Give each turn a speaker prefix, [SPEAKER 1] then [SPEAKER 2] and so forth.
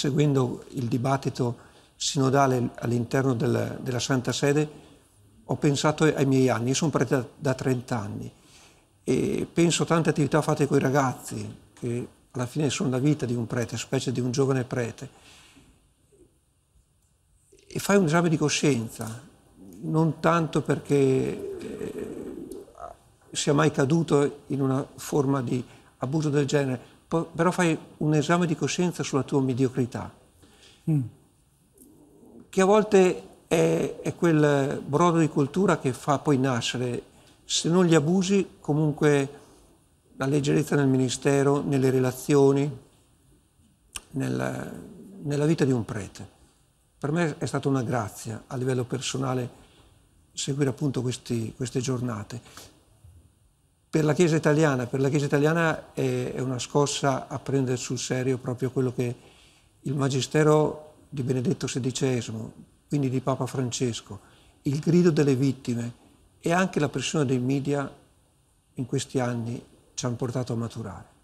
[SPEAKER 1] seguendo il dibattito sinodale all'interno del, della Santa Sede, ho pensato ai miei anni, io sono prete da, da 30 anni e penso a tante attività fatte con i ragazzi, che alla fine sono la vita di un prete, specie di un giovane prete. E fai un esame di coscienza, non tanto perché eh, sia mai caduto in una forma di abuso del genere, però fai un esame di coscienza sulla tua mediocrità, mm. che a volte è, è quel brodo di cultura che fa poi nascere, se non gli abusi, comunque la leggerezza nel ministero, nelle relazioni, nella, nella vita di un prete. Per me è stata una grazia a livello personale seguire appunto questi, queste giornate per la Chiesa italiana, per la Chiesa italiana è, è una scossa a prendere sul serio proprio quello che il Magistero di Benedetto XVI, quindi di Papa Francesco, il grido delle vittime e anche la pressione dei media in questi anni ci hanno portato a maturare.